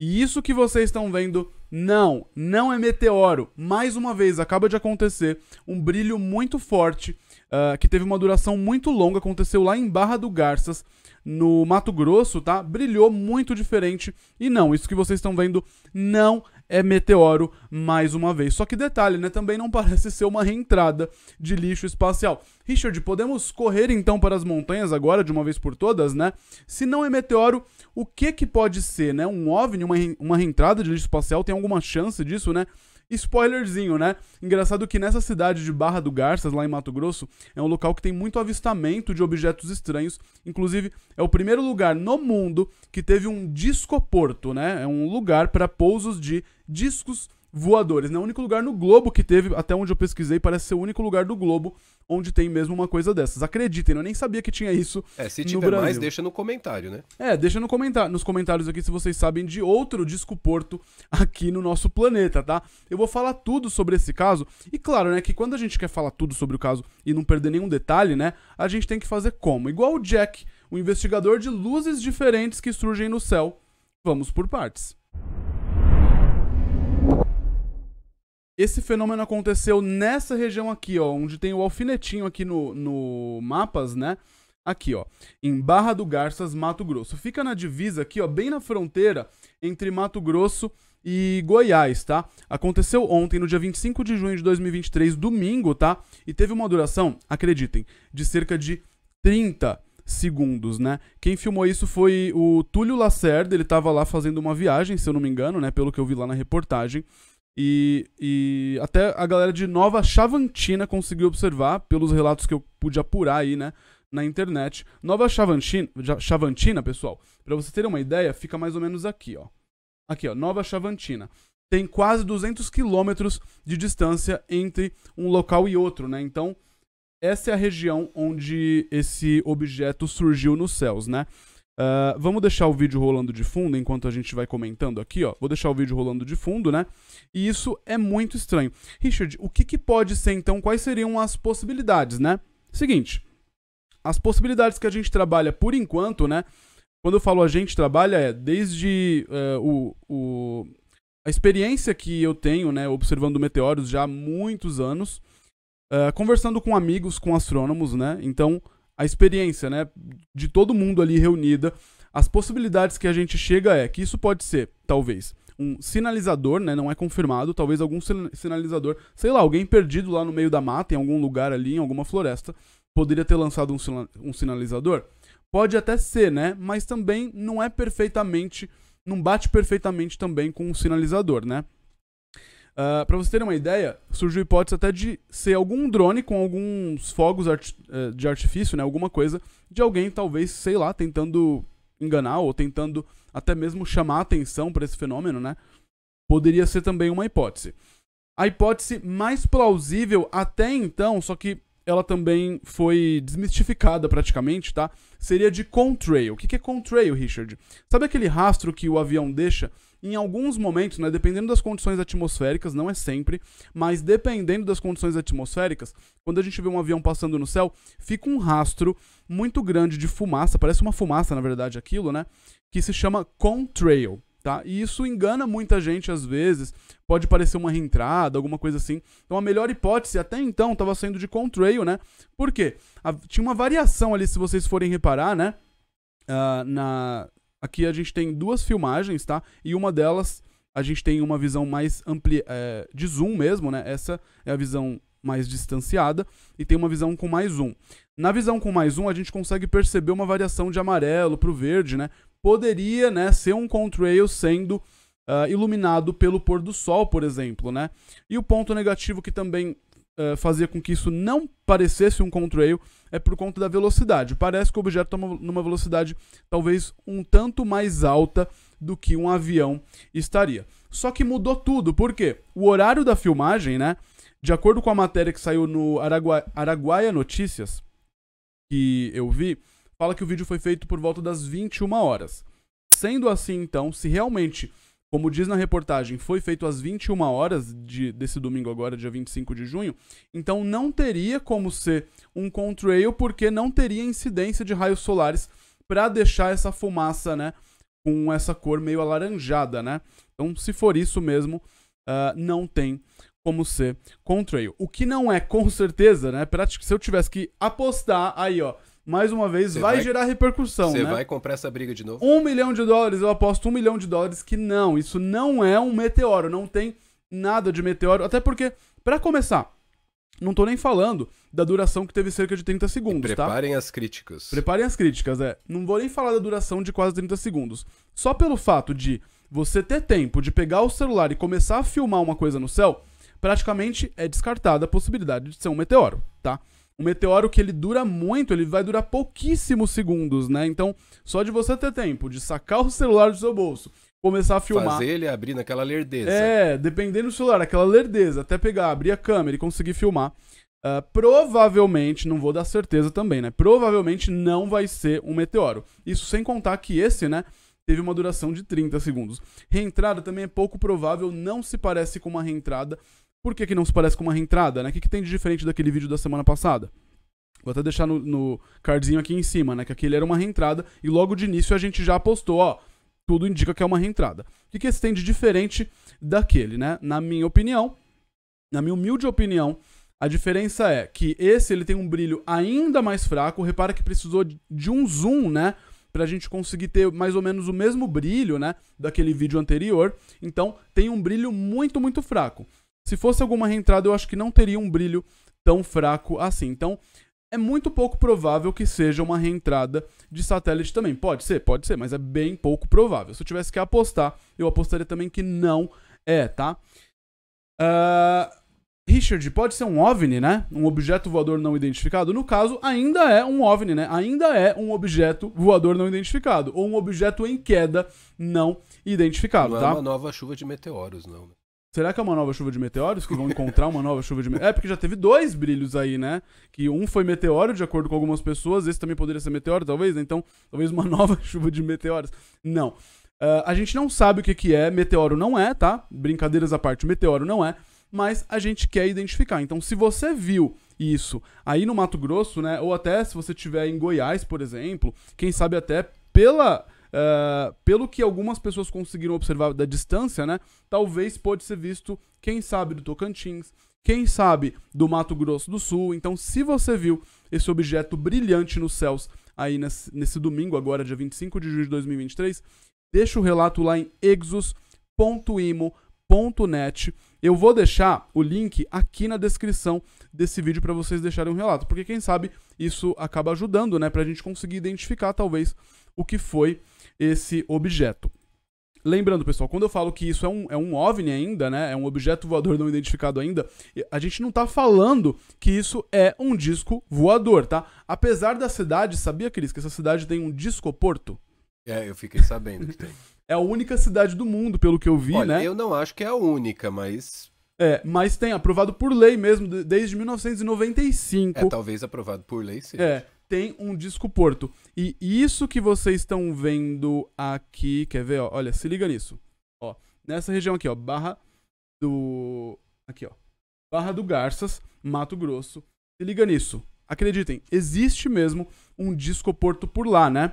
E isso que vocês estão vendo não, não é meteoro. Mais uma vez, acaba de acontecer um brilho muito forte, uh, que teve uma duração muito longa, aconteceu lá em Barra do Garças, no Mato Grosso, tá? Brilhou muito diferente. E não, isso que vocês estão vendo não é meteoro mais uma vez. Só que detalhe, né? Também não parece ser uma reentrada de lixo espacial. Richard, podemos correr então para as montanhas agora, de uma vez por todas, né? Se não é meteoro, o que que pode ser, né? Um OVNI, uma, uma reentrada de lixo espacial, tem alguma chance disso, né? Spoilerzinho, né? Engraçado que nessa cidade de Barra do Garças, lá em Mato Grosso, é um local que tem muito avistamento de objetos estranhos. Inclusive, é o primeiro lugar no mundo que teve um discoporto, né? É um lugar para pousos de discos voadores. Né? é o único lugar no globo que teve, até onde eu pesquisei, parece ser o único lugar do globo onde tem mesmo uma coisa dessas. Acreditem, eu nem sabia que tinha isso. É, se tiver mais, deixa no comentário, né? É, deixa no comentário, nos comentários aqui se vocês sabem de outro disco porto aqui no nosso planeta, tá? Eu vou falar tudo sobre esse caso. E claro, né, que quando a gente quer falar tudo sobre o caso e não perder nenhum detalhe, né, a gente tem que fazer como? Igual o Jack, o um investigador de luzes diferentes que surgem no céu. Vamos por partes. Esse fenômeno aconteceu nessa região aqui, ó, onde tem o alfinetinho aqui no, no mapas, né? Aqui, ó, em Barra do Garças, Mato Grosso. Fica na divisa aqui, ó, bem na fronteira entre Mato Grosso e Goiás, tá? Aconteceu ontem, no dia 25 de junho de 2023, domingo, tá? E teve uma duração, acreditem, de cerca de 30 segundos, né? Quem filmou isso foi o Túlio Lacerda, ele tava lá fazendo uma viagem, se eu não me engano, né? Pelo que eu vi lá na reportagem. E, e, até a galera de Nova Chavantina conseguiu observar, pelos relatos que eu pude apurar aí, né, na internet. Nova Chavantina, Chavantina pessoal, para você ter uma ideia, fica mais ou menos aqui, ó. Aqui, ó, Nova Chavantina. Tem quase 200 quilômetros de distância entre um local e outro, né? Então, essa é a região onde esse objeto surgiu nos céus, né? Uh, vamos deixar o vídeo rolando de fundo enquanto a gente vai comentando aqui, ó. Vou deixar o vídeo rolando de fundo, né? E isso é muito estranho. Richard, o que, que pode ser então? Quais seriam as possibilidades, né? Seguinte, as possibilidades que a gente trabalha por enquanto, né? Quando eu falo a gente trabalha, é desde uh, o, o, a experiência que eu tenho, né? Observando meteoros já há muitos anos, uh, conversando com amigos, com astrônomos, né? Então a experiência, né, de todo mundo ali reunida, as possibilidades que a gente chega é que isso pode ser, talvez, um sinalizador, né? Não é confirmado, talvez algum sinalizador, sei lá, alguém perdido lá no meio da mata, em algum lugar ali, em alguma floresta, poderia ter lançado um, sina um sinalizador. Pode até ser, né? Mas também não é perfeitamente, não bate perfeitamente também com um sinalizador, né? Uh, ah, para você ter uma ideia, surgiu a hipótese até de ser algum drone com alguns fogos eh, de artifício, né? Alguma coisa de alguém, talvez, sei lá, tentando enganar ou tentando até mesmo chamar atenção para esse fenômeno, né? Poderia ser também uma hipótese. A hipótese mais plausível até então, só que ela também foi desmistificada praticamente, tá? Seria de contrail. O que é contrail, Richard? Sabe aquele rastro que o avião deixa? Em alguns momentos, né, dependendo das condições atmosféricas, não é sempre, mas dependendo das condições atmosféricas, quando a gente vê um avião passando no céu, fica um rastro muito grande de fumaça, parece uma fumaça na verdade aquilo, né? Que se chama contrail. Tá? E isso engana muita gente às vezes, pode parecer uma reentrada, alguma coisa assim. Então a melhor hipótese até então estava sendo de contrail, né? Por quê? A, tinha uma variação ali, se vocês forem reparar, né? Uh, na, aqui a gente tem duas filmagens, tá? E uma delas a gente tem uma visão mais ampli é, de zoom mesmo, né? Essa é a visão mais distanciada e tem uma visão com mais um. Na visão com mais um, a gente consegue perceber uma variação de amarelo para o verde, né? poderia né, ser um contrail sendo uh, iluminado pelo pôr do sol, por exemplo. Né? E o ponto negativo que também uh, fazia com que isso não parecesse um contrail é por conta da velocidade. Parece que o objeto está numa velocidade talvez um tanto mais alta do que um avião estaria. Só que mudou tudo, por quê? O horário da filmagem, né? De acordo com a matéria que saiu no Araguaia Notícias, que eu vi, fala que o vídeo foi feito por volta das 21 horas. Sendo assim, então, se realmente, como diz na reportagem, foi feito às 21 horas de, desse domingo agora, dia 25 de junho, então não teria como ser um contrail porque não teria incidência de raios solares para deixar essa fumaça, né, com essa cor meio alaranjada, né? Então, se for isso mesmo, uh, não tem como ser contrail. O que não é com certeza, né? Se eu tivesse que apostar aí, ó, mais uma vez, vai, vai, gerar repercussão. Você né? vai comprar essa briga de novo? Um milhão de dólares, eu aposto um milhão de dólares que não. Isso não é um meteoro, não tem nada de meteoro. Até porque, para começar, não tô nem falando da duração que teve cerca de 30 segundos, e preparem tá? Preparem as críticas. Preparem as críticas, é. Não vou nem falar da duração de quase 30 segundos. Só pelo fato de você ter tempo de pegar o celular e começar a filmar uma coisa no céu, praticamente é descartada a possibilidade de ser um meteoro, tá? um meteoro que ele dura muito, ele vai durar pouquíssimos segundos, né? Então, só de você ter tempo de sacar o celular do seu bolso, começar a filmar. Fazer ele abrir naquela lerdeza. É, dependendo do celular, aquela lerdeza, até pegar, abrir a câmera e conseguir filmar. Uh, provavelmente, não vou dar certeza também, né? Provavelmente não vai ser um meteoro. Isso sem contar que esse, né? Teve uma duração de 30 segundos. Reentrada também é pouco provável, não se parece com uma reentrada por que, que não se parece com uma reentrada, né? O que, que tem de diferente daquele vídeo da semana passada? Vou até deixar no, no cardzinho aqui em cima, né? Que aquele era uma reentrada e logo de início a gente já apostou, ó, tudo indica que é uma reentrada. O que, que esse tem de diferente daquele, né? Na minha opinião, na minha humilde opinião, a diferença é que esse ele tem um brilho ainda mais fraco. Repara que precisou de um zoom, né? Pra gente conseguir ter mais ou menos o mesmo brilho, né? Daquele vídeo anterior. Então, tem um brilho muito, muito fraco. Se fosse alguma reentrada, eu acho que não teria um brilho tão fraco assim. Então, é muito pouco provável que seja uma reentrada de satélite também. Pode ser, pode ser, mas é bem pouco provável. Se eu tivesse que apostar, eu apostaria também que não é, tá? Uh, Richard, pode ser um OVNI, né? Um objeto voador não identificado? No caso, ainda é um OVNI, né? Ainda é um objeto voador não identificado. Ou um objeto em queda não identificado, não é tá? Não é uma nova chuva de meteoros, não. Né? Será que é uma nova chuva de meteoros? Que vão encontrar uma nova chuva de meteoros? É, porque já teve dois brilhos aí, né? Que um foi meteoro, de acordo com algumas pessoas, esse também poderia ser meteoro, talvez, né? Então, talvez uma nova chuva de meteoros. Não. Uh, a gente não sabe o que, que é, meteoro não é, tá? Brincadeiras à parte, meteoro não é, mas a gente quer identificar. Então, se você viu isso aí no Mato Grosso, né? Ou até se você tiver em Goiás, por exemplo, quem sabe até pela Uh, pelo que algumas pessoas conseguiram observar da distância, né? Talvez pode ser visto, quem sabe, do Tocantins, quem sabe, do Mato Grosso do Sul. Então, se você viu esse objeto brilhante nos céus aí nesse, nesse domingo, agora dia 25 de junho de 2023, deixa o relato lá em exus.imo.com net Eu vou deixar o link aqui na descrição desse vídeo para vocês deixarem um relato, porque quem sabe isso acaba ajudando, né, para a gente conseguir identificar talvez o que foi esse objeto. Lembrando, pessoal, quando eu falo que isso é um, é um OVNI ainda, né? É um objeto voador não identificado ainda, a gente não tá falando que isso é um disco voador, tá? Apesar da cidade, sabia, Cris, que essa cidade tem um discoporto? É, eu fiquei sabendo que tem. É a única cidade do mundo, pelo que eu vi, Olha, né? Eu não acho que é a única, mas. É, mas tem, aprovado por lei mesmo, desde 1995. É, talvez aprovado por lei sim. É, tem um disco Porto. E isso que vocês estão vendo aqui, quer ver? Ó, olha, se liga nisso. Ó, nessa região aqui, ó, barra do. Aqui, ó. Barra do Garças, Mato Grosso. Se liga nisso. Acreditem, existe mesmo um disco Porto por lá, né?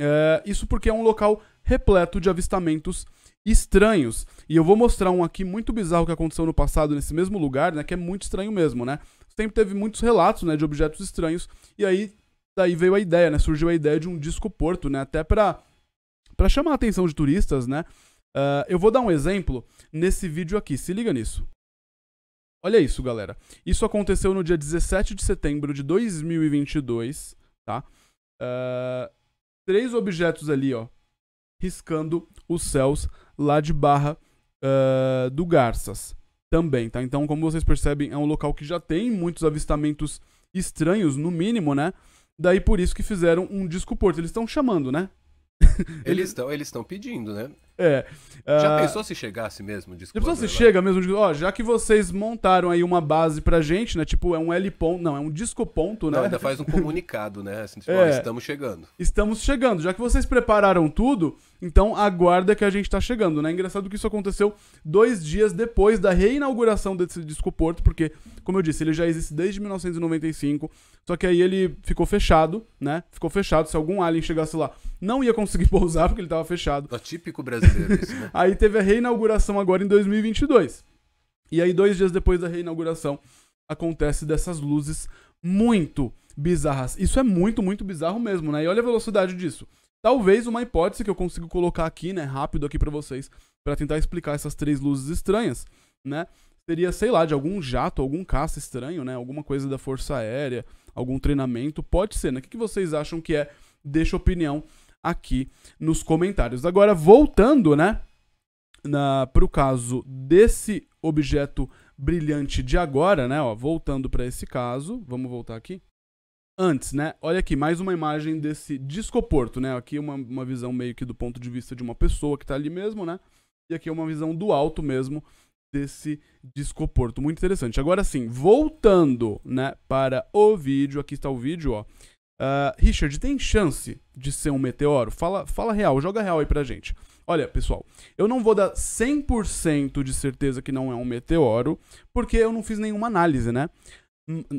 É, isso porque é um local repleto de avistamentos estranhos. E eu vou mostrar um aqui muito bizarro que aconteceu no passado nesse mesmo lugar, né? Que é muito estranho mesmo, né? Sempre teve muitos relatos, né, de objetos estranhos. E aí daí veio a ideia, né? Surgiu a ideia de um disco porto, né? Até para para chamar a atenção de turistas, né? Uh, eu vou dar um exemplo nesse vídeo aqui. Se liga nisso. Olha isso, galera. Isso aconteceu no dia 17 de setembro de 2022, tá? Uh, três objetos ali, ó, riscando os céus lá de Barra uh, do Garças também, tá? Então, como vocês percebem, é um local que já tem muitos avistamentos estranhos, no mínimo, né? Daí por isso que fizeram um disco porto. Eles estão chamando, né? Eles estão eles estão pedindo, né? É. Já uh... pensou se chegasse mesmo? Discord, já pensou se lá? chega mesmo? Ó, já que vocês montaram aí uma base pra gente, né? Tipo, é um L ponto, não, é um disco ponto, né? Não, ainda faz um comunicado, né? Assim, tipo, é. ó, estamos chegando. Estamos chegando. Já que vocês prepararam tudo, então aguarda que a gente tá chegando, né? Engraçado que isso aconteceu dois dias depois da reinauguração desse disco porto, porque, como eu disse, ele já existe desde 1995, só que aí ele ficou fechado, né? Ficou fechado. Se algum alien chegasse lá, não ia conseguir pousar porque ele estava fechado. É típico brasileiro isso, né? aí teve a reinauguração agora em 2022. E aí, dois dias depois da reinauguração, acontece dessas luzes muito bizarras. Isso é muito, muito bizarro mesmo, né? E olha a velocidade disso. Talvez uma hipótese que eu consigo colocar aqui, né, rápido aqui para vocês, para tentar explicar essas três luzes estranhas, né? Seria, sei lá, de algum jato, algum caça estranho, né? Alguma coisa da Força Aérea, algum treinamento, pode ser, né? O que vocês acham que é? Deixa opinião aqui nos comentários. Agora, voltando, né, para o caso desse objeto brilhante de agora, né, ó, voltando para esse caso, vamos voltar aqui. Antes, né, olha aqui, mais uma imagem desse discoporto, né, aqui uma, uma visão meio que do ponto de vista de uma pessoa que está ali mesmo, né, e aqui é uma visão do alto mesmo desse discoporto. Muito interessante. Agora sim, voltando né, para o vídeo, aqui está o vídeo, ó. Uh, Richard, tem chance de ser um meteoro? Fala, fala real, joga real aí pra gente. Olha, pessoal, eu não vou dar 100% de certeza que não é um meteoro, porque eu não fiz nenhuma análise, né?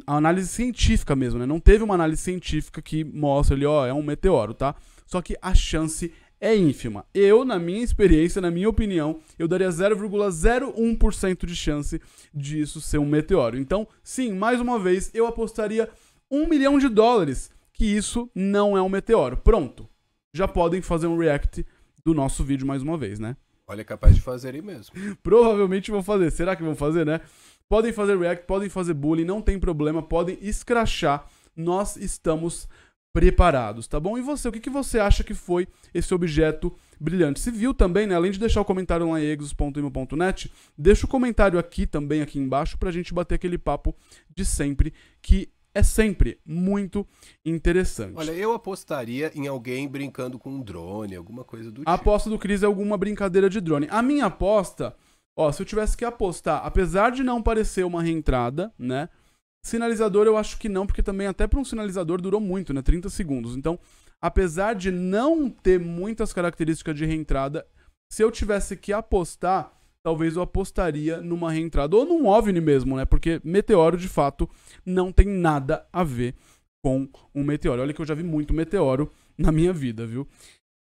A análise científica mesmo, né? Não teve uma análise científica que mostra ali, ó, é um meteoro, tá? Só que a chance é ínfima. Eu, na minha experiência, na minha opinião, eu daria 0,01% de chance disso ser um meteoro. Então, sim, mais uma vez, eu apostaria um milhão de dólares que isso não é um meteoro. Pronto. Já podem fazer um react do nosso vídeo mais uma vez, né? Olha, é capaz de fazer aí mesmo. Provavelmente vão fazer. Será que vão fazer, né? Podem fazer react, podem fazer bullying, não tem problema, podem escrachar. Nós estamos preparados, tá bom? E você, o que, que você acha que foi esse objeto brilhante? Se viu também, né? Além de deixar o comentário lá em exos.imo.net, deixa o comentário aqui também, aqui embaixo, pra gente bater aquele papo de sempre que é sempre muito interessante. Olha, eu apostaria em alguém brincando com um drone, alguma coisa do a tipo. A aposta do Cris é alguma brincadeira de drone. A minha aposta, ó, se eu tivesse que apostar, apesar de não parecer uma reentrada, né? Sinalizador eu acho que não, porque também até para um sinalizador durou muito, né? 30 segundos. Então, apesar de não ter muitas características de reentrada, se eu tivesse que apostar, talvez eu apostaria numa reentrada ou num OVNI mesmo, né? Porque meteoro de fato não tem nada a ver com um meteoro. Olha que eu já vi muito meteoro na minha vida, viu?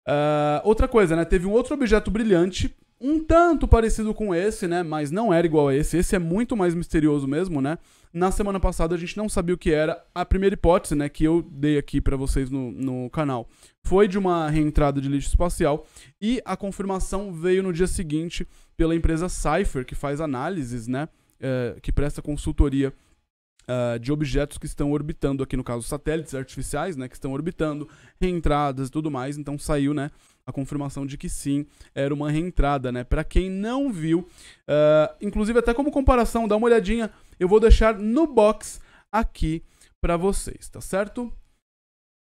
Uh, outra coisa, né? Teve um outro objeto brilhante um tanto parecido com esse, né? Mas não era igual a esse. Esse é muito mais misterioso mesmo, né? Na semana passada a gente não sabia o que era. A primeira hipótese, né, que eu dei aqui para vocês no, no canal, foi de uma reentrada de lixo espacial e a confirmação veio no dia seguinte pela empresa Cypher, que faz análises, né? É, que presta consultoria uh, de objetos que estão orbitando, aqui no caso satélites artificiais, né, que estão orbitando, reentradas e tudo mais. Então saiu, né, a confirmação de que sim, era uma reentrada, né? Para quem não viu, uh, inclusive até como comparação, dá uma olhadinha, eu vou deixar no box aqui para vocês, tá certo?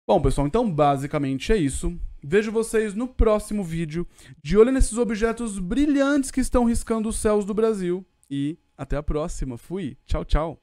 Bom, pessoal, então basicamente é isso. Vejo vocês no próximo vídeo. De olho nesses objetos brilhantes que estão riscando os céus do Brasil. E até a próxima. Fui. Tchau, tchau.